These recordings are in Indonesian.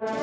Shalom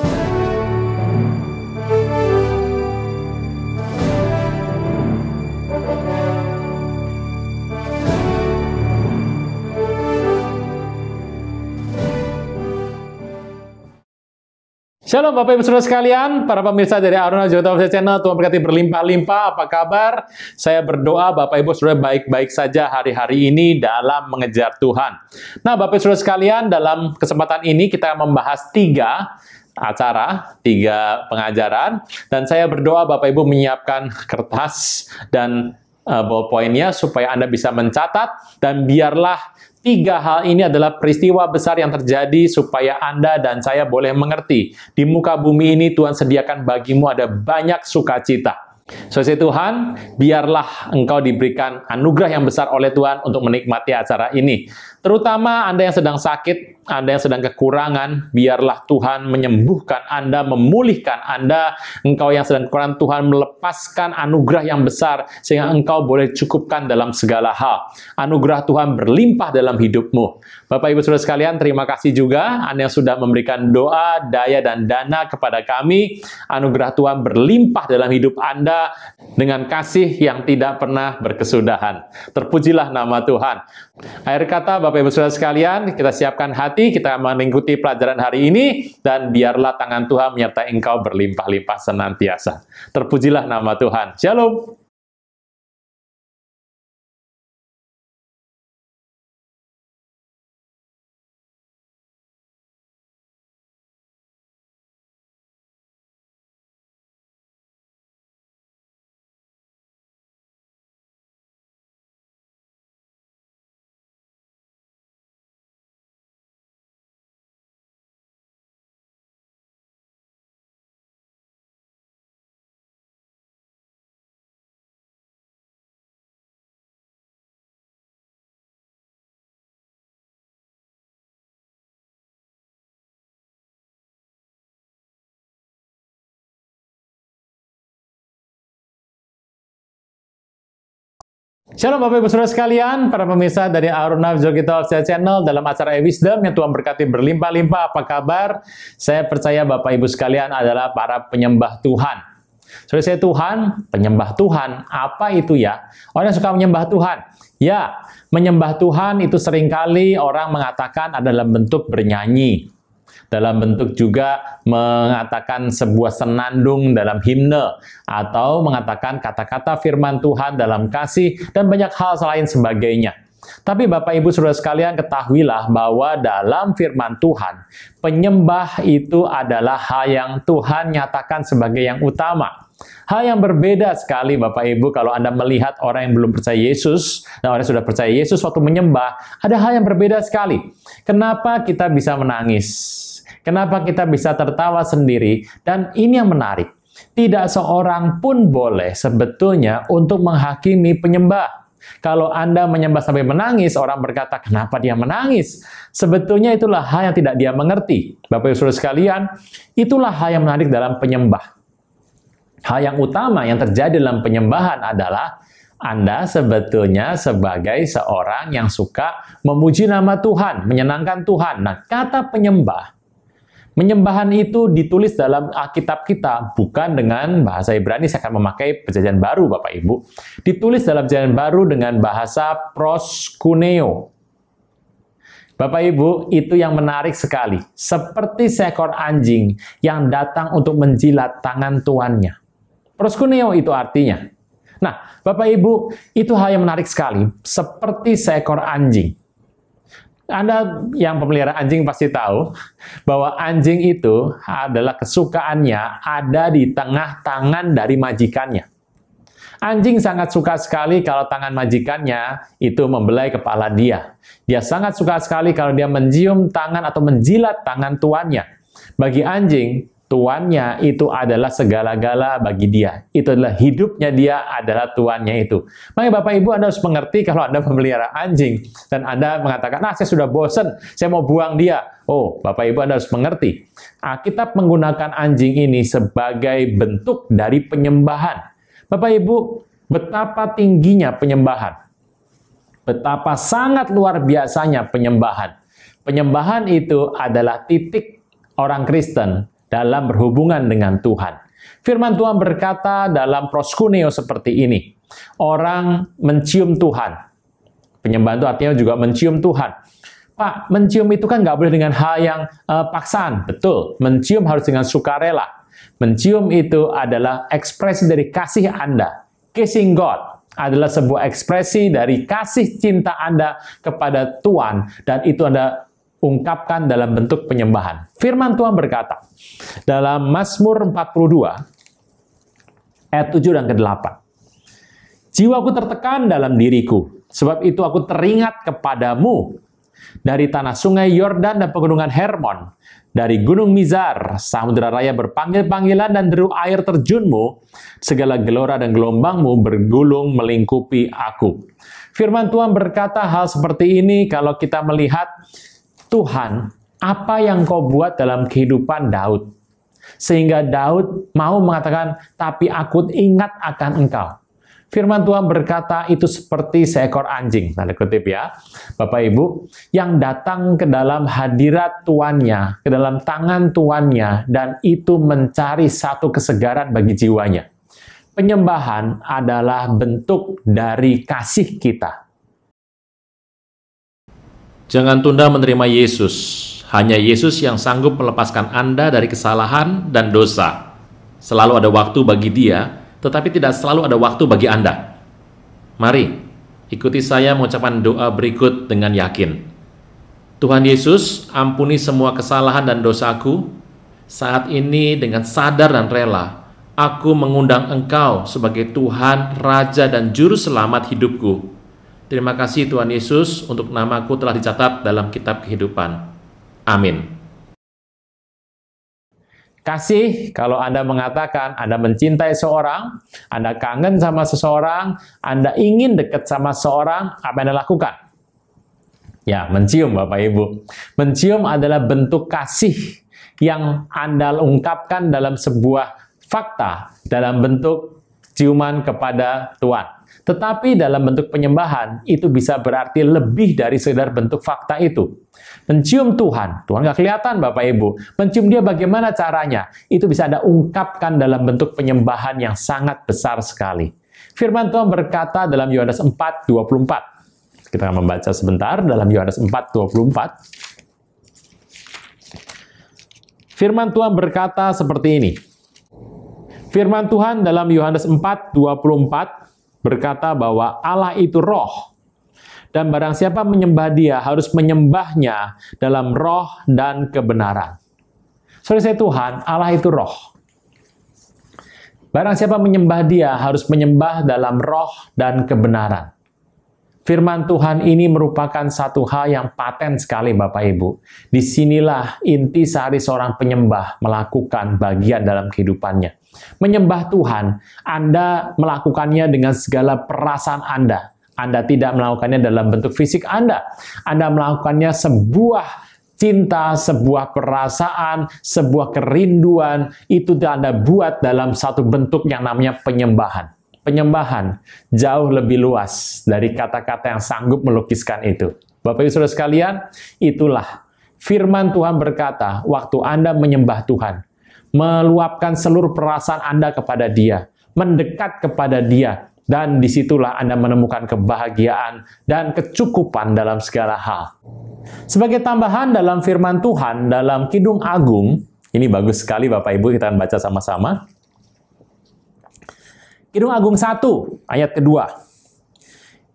Bapak Ibu Saudara sekalian, para pemirsa dari Aruna Jota Official Channel, Tuhan berkati berlimpah-limpah, apa kabar? Saya berdoa Bapak Ibu Saudara baik-baik saja hari-hari ini dalam mengejar Tuhan. Nah Bapak Ibu Saudara sekalian, dalam kesempatan ini kita membahas tiga acara, tiga pengajaran, dan saya berdoa Bapak Ibu menyiapkan kertas dan uh, ballpointnya supaya Anda bisa mencatat dan biarlah tiga hal ini adalah peristiwa besar yang terjadi supaya Anda dan saya boleh mengerti di muka bumi ini Tuhan sediakan bagimu ada banyak sukacita. Sesuai Tuhan, biarlah engkau diberikan anugerah yang besar oleh Tuhan untuk menikmati acara ini. Terutama Anda yang sedang sakit, Anda yang sedang kekurangan, biarlah Tuhan menyembuhkan Anda, memulihkan Anda. Engkau yang sedang kekurangan, Tuhan melepaskan anugerah yang besar sehingga engkau boleh cukupkan dalam segala hal. Anugerah Tuhan berlimpah dalam hidupmu. Bapak Ibu Saudara sekalian, terima kasih juga Anda yang sudah memberikan doa, daya dan dana kepada kami. Anugerah Tuhan berlimpah dalam hidup Anda dengan kasih yang tidak pernah berkesudahan. Terpujilah nama Tuhan. Akhir kata Bapak Bapak Ibu Saudara sekalian, kita siapkan hati, kita mengikuti pelajaran hari ini, dan biarlah tangan Tuhan menyertai engkau berlimpah-limpah senantiasa. Terpujilah nama Tuhan. Shalom. Shalom Bapak Ibu Saudara sekalian, para pemirsa dari Aruna Jogito Official Channel dalam acara E-Wisdom yang Tuhan berkati berlimpah-limpah. Apa kabar? Saya percaya Bapak Ibu sekalian adalah para penyembah Tuhan. Saudara saya Tuhan, penyembah Tuhan, apa itu ya? Orang yang suka menyembah Tuhan. Ya, menyembah Tuhan itu seringkali orang mengatakan adalah bentuk bernyanyi dalam bentuk juga mengatakan sebuah senandung dalam himne atau mengatakan kata-kata firman Tuhan dalam kasih dan banyak hal selain sebagainya. Tapi Bapak Ibu Saudara sekalian ketahuilah bahwa dalam firman Tuhan, penyembah itu adalah hal yang Tuhan nyatakan sebagai yang utama. Hal yang berbeda sekali Bapak Ibu kalau Anda melihat orang yang belum percaya Yesus dan orang yang sudah percaya Yesus waktu menyembah, ada hal yang berbeda sekali. Kenapa kita bisa menangis? Kenapa kita bisa tertawa sendiri? Dan ini yang menarik. Tidak seorang pun boleh sebetulnya untuk menghakimi penyembah. Kalau Anda menyembah sampai menangis, orang berkata, kenapa dia menangis? Sebetulnya itulah hal yang tidak dia mengerti. Bapak Ibu Saudara sekalian, itulah hal yang menarik dalam penyembah. Hal yang utama yang terjadi dalam penyembahan adalah Anda sebetulnya sebagai seorang yang suka memuji nama Tuhan, menyenangkan Tuhan. Nah, kata penyembah Menyembahan itu ditulis dalam Alkitab kita, bukan dengan bahasa Ibrani, saya akan memakai perjanjian baru Bapak Ibu. Ditulis dalam perjanjian baru dengan bahasa proskuneo. Bapak Ibu, itu yang menarik sekali. Seperti seekor anjing yang datang untuk menjilat tangan tuannya. Proskuneo itu artinya. Nah, Bapak Ibu, itu hal yang menarik sekali. Seperti seekor anjing anda yang pemelihara anjing pasti tahu bahwa anjing itu adalah kesukaannya ada di tengah tangan dari majikannya. Anjing sangat suka sekali kalau tangan majikannya itu membelai kepala dia. Dia sangat suka sekali kalau dia mencium tangan atau menjilat tangan tuannya. Bagi anjing, tuannya itu adalah segala-gala bagi dia. Itu adalah hidupnya dia adalah tuannya itu. Makanya Bapak Ibu Anda harus mengerti kalau Anda memelihara anjing dan Anda mengatakan, nah saya sudah bosan, saya mau buang dia." Oh, Bapak Ibu Anda harus mengerti. Alkitab menggunakan anjing ini sebagai bentuk dari penyembahan. Bapak Ibu, betapa tingginya penyembahan. Betapa sangat luar biasanya penyembahan. Penyembahan itu adalah titik orang Kristen dalam berhubungan dengan Tuhan. Firman Tuhan berkata dalam proskuneo seperti ini, orang mencium Tuhan. Penyembahan itu artinya juga mencium Tuhan. Pak, mencium itu kan nggak boleh dengan hal yang uh, paksaan. Betul, mencium harus dengan sukarela. Mencium itu adalah ekspresi dari kasih Anda. Kissing God adalah sebuah ekspresi dari kasih cinta Anda kepada Tuhan. Dan itu Anda ungkapkan dalam bentuk penyembahan. Firman Tuhan berkata dalam Mazmur 42 ayat 7 dan ke-8. Jiwaku tertekan dalam diriku, sebab itu aku teringat kepadamu dari tanah sungai Yordan dan pegunungan Hermon, dari gunung Mizar, samudera raya berpanggil-panggilan dan deru air terjunmu, segala gelora dan gelombangmu bergulung melingkupi aku. Firman Tuhan berkata hal seperti ini kalau kita melihat Tuhan, apa yang kau buat dalam kehidupan Daud? Sehingga Daud mau mengatakan, tapi aku ingat akan engkau. Firman Tuhan berkata itu seperti seekor anjing, tanda kutip ya, Bapak Ibu, yang datang ke dalam hadirat tuannya, ke dalam tangan tuannya, dan itu mencari satu kesegaran bagi jiwanya. Penyembahan adalah bentuk dari kasih kita. Jangan tunda menerima Yesus. Hanya Yesus yang sanggup melepaskan Anda dari kesalahan dan dosa. Selalu ada waktu bagi Dia, tetapi tidak selalu ada waktu bagi Anda. Mari, ikuti saya mengucapkan doa berikut dengan yakin. Tuhan Yesus, ampuni semua kesalahan dan dosaku. Saat ini dengan sadar dan rela, aku mengundang Engkau sebagai Tuhan, Raja, dan Juru Selamat hidupku. Terima kasih Tuhan Yesus untuk namaku telah dicatat dalam kitab kehidupan. Amin. Kasih, kalau Anda mengatakan Anda mencintai seorang, Anda kangen sama seseorang, Anda ingin dekat sama seorang, apa yang Anda lakukan? Ya, mencium Bapak Ibu. Mencium adalah bentuk kasih yang Anda ungkapkan dalam sebuah fakta, dalam bentuk ciuman kepada Tuhan. Tetapi dalam bentuk penyembahan itu bisa berarti lebih dari sekedar bentuk fakta itu. Mencium Tuhan, Tuhan nggak kelihatan Bapak Ibu. Mencium dia bagaimana caranya? Itu bisa Anda ungkapkan dalam bentuk penyembahan yang sangat besar sekali. Firman Tuhan berkata dalam Yohanes 4, 24. Kita akan membaca sebentar dalam Yohanes 4, 24. Firman Tuhan berkata seperti ini. Firman Tuhan dalam Yohanes 4:24 berkata bahwa Allah itu roh dan barang siapa menyembah dia harus menyembahnya dalam roh dan kebenaran. Saudara saya Tuhan, Allah itu roh. Barang siapa menyembah dia harus menyembah dalam roh dan kebenaran. Firman Tuhan ini merupakan satu hal yang paten sekali Bapak Ibu. Disinilah inti sehari seorang penyembah melakukan bagian dalam kehidupannya. Menyembah Tuhan, Anda melakukannya dengan segala perasaan Anda. Anda tidak melakukannya dalam bentuk fisik Anda. Anda melakukannya sebuah cinta, sebuah perasaan, sebuah kerinduan, itu Anda buat dalam satu bentuk yang namanya penyembahan penyembahan jauh lebih luas dari kata-kata yang sanggup melukiskan itu. Bapak Ibu Saudara sekalian, itulah firman Tuhan berkata, waktu Anda menyembah Tuhan, meluapkan seluruh perasaan Anda kepada Dia, mendekat kepada Dia, dan disitulah Anda menemukan kebahagiaan dan kecukupan dalam segala hal. Sebagai tambahan dalam firman Tuhan, dalam Kidung Agung, ini bagus sekali Bapak Ibu, kita akan baca sama-sama. Kidung Agung 1 ayat kedua.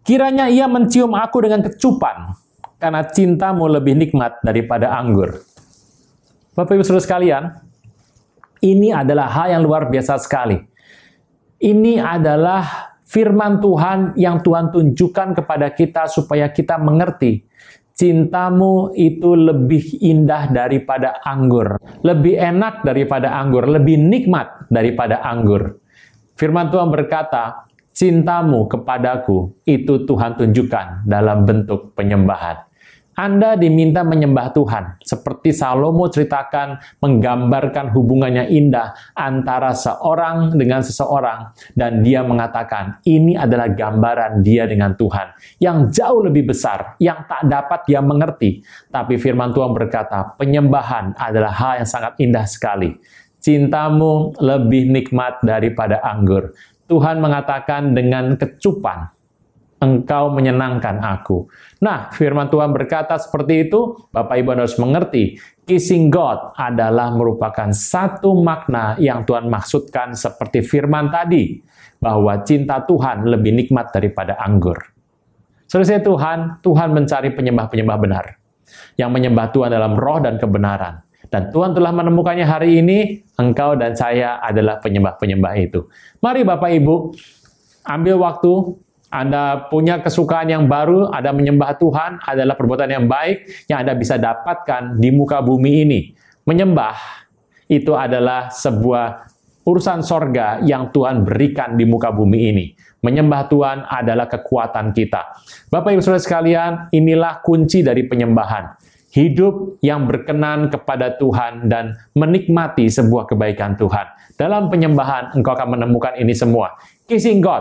Kiranya ia mencium aku dengan kecupan, karena cintamu lebih nikmat daripada anggur. Bapak Ibu Saudara sekalian, ini adalah hal yang luar biasa sekali. Ini adalah firman Tuhan yang Tuhan tunjukkan kepada kita supaya kita mengerti cintamu itu lebih indah daripada anggur, lebih enak daripada anggur, lebih nikmat daripada anggur. Firman Tuhan berkata, cintamu kepadaku itu Tuhan tunjukkan dalam bentuk penyembahan. Anda diminta menyembah Tuhan, seperti Salomo ceritakan menggambarkan hubungannya indah antara seorang dengan seseorang, dan dia mengatakan ini adalah gambaran dia dengan Tuhan yang jauh lebih besar, yang tak dapat dia mengerti. Tapi firman Tuhan berkata, penyembahan adalah hal yang sangat indah sekali cintamu lebih nikmat daripada anggur. Tuhan mengatakan dengan kecupan, engkau menyenangkan aku. Nah, firman Tuhan berkata seperti itu, Bapak Ibu harus mengerti, kissing God adalah merupakan satu makna yang Tuhan maksudkan seperti firman tadi, bahwa cinta Tuhan lebih nikmat daripada anggur. Selesai Tuhan, Tuhan mencari penyembah-penyembah benar, yang menyembah Tuhan dalam roh dan kebenaran. Dan Tuhan telah menemukannya hari ini, engkau dan saya adalah penyembah-penyembah itu. Mari Bapak Ibu, ambil waktu, anda punya kesukaan yang baru, Anda menyembah Tuhan adalah perbuatan yang baik yang Anda bisa dapatkan di muka bumi ini. Menyembah itu adalah sebuah urusan sorga yang Tuhan berikan di muka bumi ini. Menyembah Tuhan adalah kekuatan kita. Bapak Ibu Saudara sekalian, inilah kunci dari penyembahan hidup yang berkenan kepada Tuhan dan menikmati sebuah kebaikan Tuhan. Dalam penyembahan, engkau akan menemukan ini semua. Kissing God.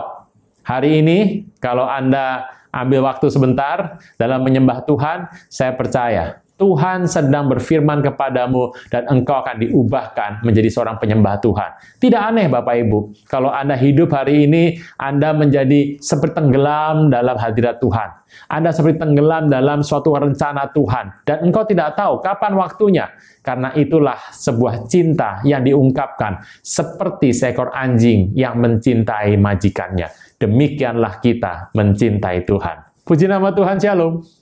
Hari ini, kalau Anda ambil waktu sebentar dalam menyembah Tuhan, saya percaya Tuhan sedang berfirman kepadamu dan engkau akan diubahkan menjadi seorang penyembah Tuhan. Tidak aneh Bapak Ibu, kalau Anda hidup hari ini Anda menjadi seperti tenggelam dalam hadirat Tuhan. Anda seperti tenggelam dalam suatu rencana Tuhan dan engkau tidak tahu kapan waktunya. Karena itulah sebuah cinta yang diungkapkan seperti seekor anjing yang mencintai majikannya. Demikianlah kita mencintai Tuhan. Puji nama Tuhan, Shalom.